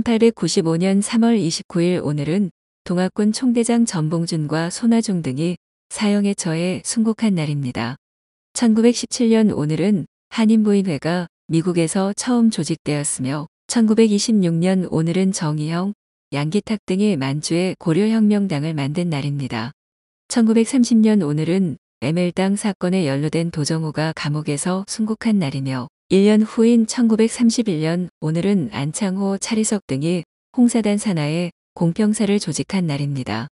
1895년 3월 29일 오늘은 동학군 총대장 전봉준과 손하중 등이 사형에 처해 순국한 날입니다. 1917년 오늘은 한인부인회가 미국에서 처음 조직되었으며 1926년 오늘은 정의형, 양기탁 등이 만주의 고려혁명당을 만든 날입니다. 1930년 오늘은 ML당 사건에 연루된 도정호가 감옥에서 순국한 날이며 1년 후인 1931년 오늘은 안창호, 차리석 등이 홍사단 산하에 공평사를 조직한 날입니다.